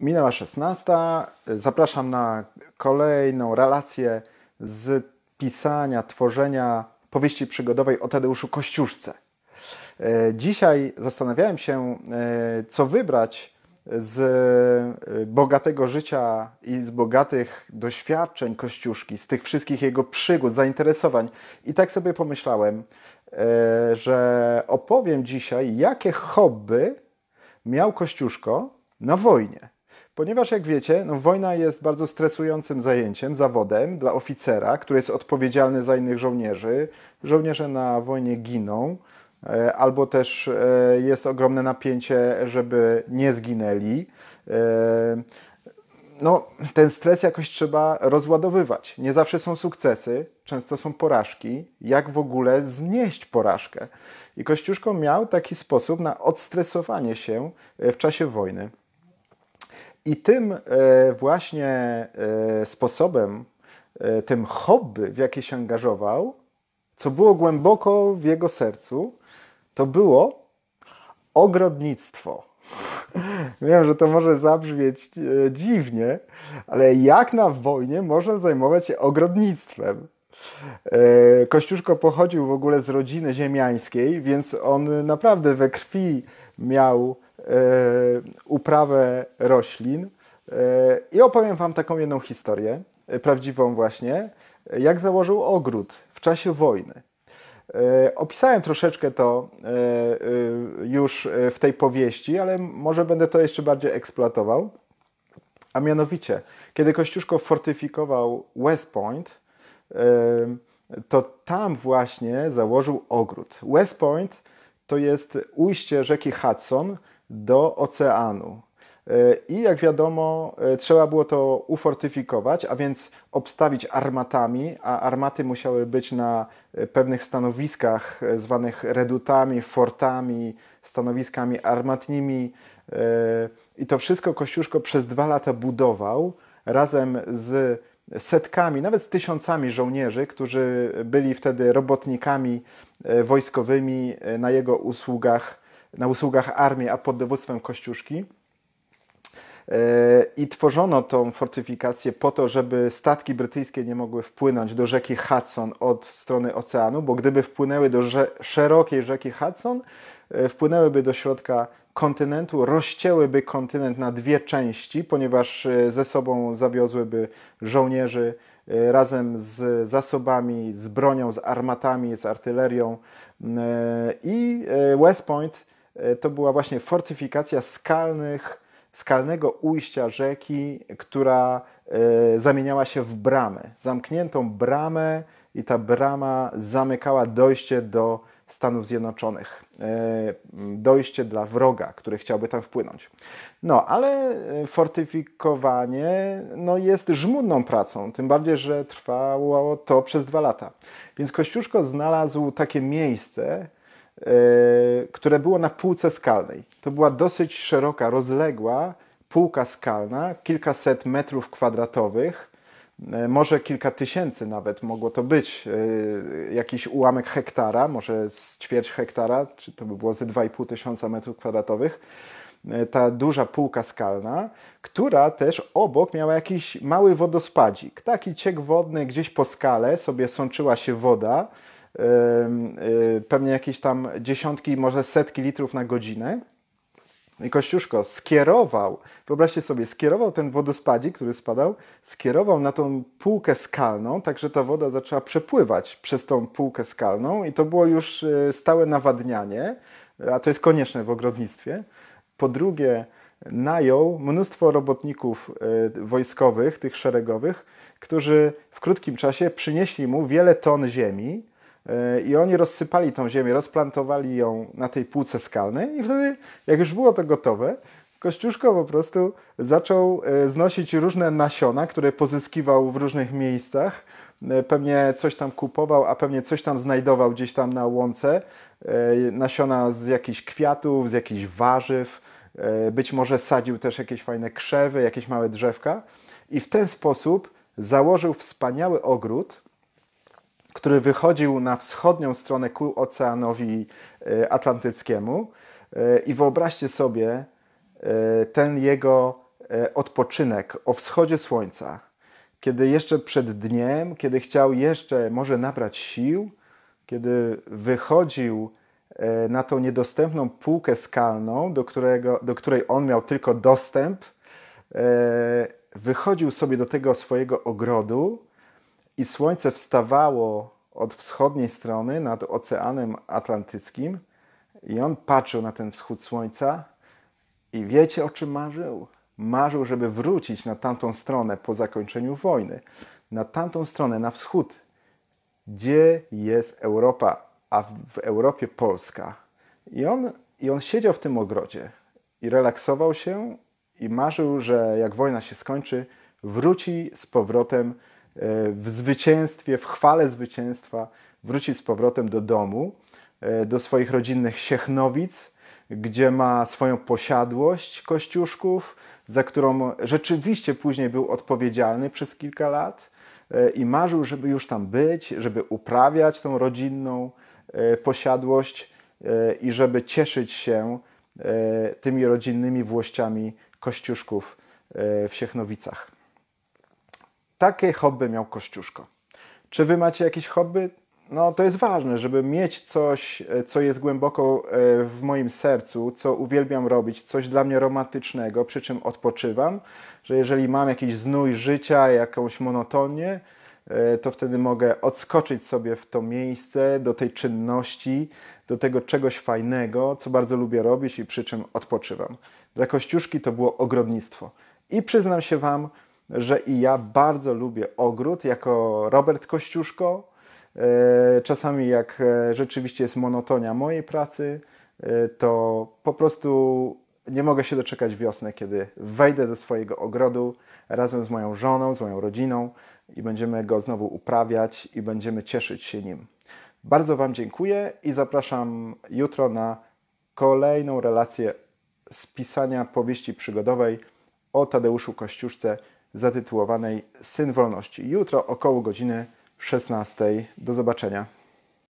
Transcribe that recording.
Minęła 16. Zapraszam na kolejną relację z pisania, tworzenia powieści przygodowej o Tadeuszu Kościuszce. E, dzisiaj zastanawiałem się, e, co wybrać z e, bogatego życia i z bogatych doświadczeń Kościuszki, z tych wszystkich jego przygód, zainteresowań. I tak sobie pomyślałem, że opowiem dzisiaj, jakie hobby miał Kościuszko na wojnie. Ponieważ jak wiecie, no, wojna jest bardzo stresującym zajęciem, zawodem dla oficera, który jest odpowiedzialny za innych żołnierzy. Żołnierze na wojnie giną, e, albo też e, jest ogromne napięcie, żeby nie zginęli. E, no, ten stres jakoś trzeba rozładowywać. Nie zawsze są sukcesy, często są porażki. Jak w ogóle znieść porażkę? I Kościuszko miał taki sposób na odstresowanie się w czasie wojny. I tym e, właśnie e, sposobem, e, tym hobby, w jakie się angażował, co było głęboko w jego sercu, to było ogrodnictwo. Wiem, że to może zabrzmieć dziwnie, ale jak na wojnie można zajmować się ogrodnictwem? Kościuszko pochodził w ogóle z rodziny ziemiańskiej, więc on naprawdę we krwi miał E, uprawę roślin e, i opowiem Wam taką jedną historię, e, prawdziwą właśnie, jak założył ogród w czasie wojny. Opisałem troszeczkę to już w tej powieści, ale może będę to jeszcze bardziej eksploatował. A mianowicie, kiedy Kościuszko fortyfikował West Point, to tam właśnie założył ogród. West Point to jest ujście rzeki Hudson, do oceanu. E, I jak wiadomo, e, trzeba było to ufortyfikować, a więc obstawić armatami, a armaty musiały być na e, pewnych stanowiskach zwanych redutami, fortami, stanowiskami armatnimi. I to wszystko Kościuszko przez dwa lata budował razem z setkami, nawet z tysiącami żołnierzy, którzy byli wtedy robotnikami wojskowymi na jego usługach na usługach armii, a pod dowództwem Kościuszki. E, I tworzono tą fortyfikację po to, żeby statki brytyjskie nie mogły wpłynąć do rzeki Hudson od strony oceanu, bo gdyby wpłynęły do rze szerokiej rzeki Hudson, e, wpłynęłyby do środka kontynentu, rozcięłyby kontynent na dwie części, ponieważ e, ze sobą zawiozłyby żołnierzy razem z zasobami, z bronią, z armatami, z artylerią. I West Point E, to była właśnie fortyfikacja skalnych, skalnego ujścia rzeki, która e, zamieniała się w bramę, zamkniętą bramę i ta brama zamykała dojście do Stanów Zjednoczonych, e, dojście dla wroga, który chciałby tam wpłynąć. No, ale fortyfikowanie no, jest żmudną pracą, tym bardziej, że trwało to przez dwa lata. Więc Kościuszko znalazł takie miejsce, E, które było na półce skalnej. To była dosyć szeroka, rozległa półka skalna, kilkaset metrów kwadratowych, e, może kilka tysięcy nawet mogło to być, e, jakiś ułamek hektara, może z ćwierć hektara, czy to by było ze 2,5 tysiąca metrów kwadratowych. Ta duża półka skalna, która też obok miała jakiś mały wodospadzik, taki ciek wodny gdzieś po skale sobie sączyła się woda, Y, pewnie jakieś tam dziesiątki, może setki litrów na godzinę. I Kościuszko skierował, wyobraźcie sobie, skierował ten wodospadzik, który spadał, skierował na tą półkę skalną, tak że ta woda zaczęła przepływać przez tą półkę skalną i to było już y, stałe nawadnianie, a to jest konieczne w ogrodnictwie. Po drugie, najął mnóstwo robotników y, wojskowych, tych szeregowych, którzy w krótkim czasie przynieśli mu wiele ton ziemi, E, I oni rozsypali tą ziemię, rozplantowali ją na tej półce skalnej i wtedy, jak już było to gotowe, Kościuszko po prostu zaczął e, znosić różne nasiona, które pozyskiwał w różnych miejscach. E, pewnie coś tam kupował, a pewnie coś tam znajdował gdzieś tam na łące. Nasiona z jakichś kwiatów, z jakichś warzyw. Być może sadził też jakieś fajne krzewy, jakieś małe drzewka. I w ten sposób założył wspaniały ogród, który wychodził na wschodnią stronę ku Oceanowi e, Atlantyckiemu. E, I wyobraźcie sobie e, ten jego odpoczynek o wschodzie słońca, kiedy jeszcze przed dniem, kiedy chciał jeszcze może nabrać sił, kiedy wychodził na tą niedostępną półkę skalną, do, którego, do której on miał tylko dostęp, wychodził sobie do tego swojego ogrodu i słońce wstawało od wschodniej strony nad Oceanem Atlantyckim i on patrzył na ten wschód słońca i wiecie o czym marzył? Marzył, żeby wrócić na tamtą stronę po zakończeniu wojny. Na tamtą stronę, na wschód, gdzie jest Europa, a w Europie Polska. I on, i on siedział w tym ogrodzie i relaksował się i marzył, że jak wojna się skończy, wróci z powrotem E, w zwycięstwie, w chwale zwycięstwa wrócić z powrotem do domu, e, do swoich rodzinnych Siechnowic, gdzie ma swoją posiadłość kościuszków, za którą rzeczywiście później był odpowiedzialny przez kilka lat e, i marzył, żeby już tam być, żeby uprawiać tą rodzinną posiadłość i żeby cieszyć się tymi rodzinnymi włościami kościuszków w Siechnowicach. Takie hobby miał Kościuszko. Czy wy macie jakieś hobby? No to jest ważne, żeby mieć coś, e, co jest głęboko e, w moim sercu, co uwielbiam robić, coś dla mnie romantycznego, przy czym odpoczywam, że jeżeli mam jakiś znój życia, jakąś monotonię, e, to wtedy mogę odskoczyć sobie w to miejsce, do tej czynności, do tego czegoś fajnego, co bardzo lubię robić i przy czym odpoczywam. Dla Kościuszki to było ogrodnictwo. I przyznam się Wam, że i ja bardzo lubię ogród jako Robert Kościuszko. E, czasami jak e, rzeczywiście jest monotonia mojej pracy, e, to po prostu nie mogę się doczekać wiosny, kiedy wejdę do swojego ogrodu razem z moją żoną, z moją rodziną i będziemy go znowu uprawiać i będziemy cieszyć się nim. Bardzo Wam dziękuję i zapraszam jutro na kolejną relację z pisania powieści przygodowej o Tadeuszu Kościuszce zatytułowanej Syn Wolności. Jutro około godziny 16. Do zobaczenia.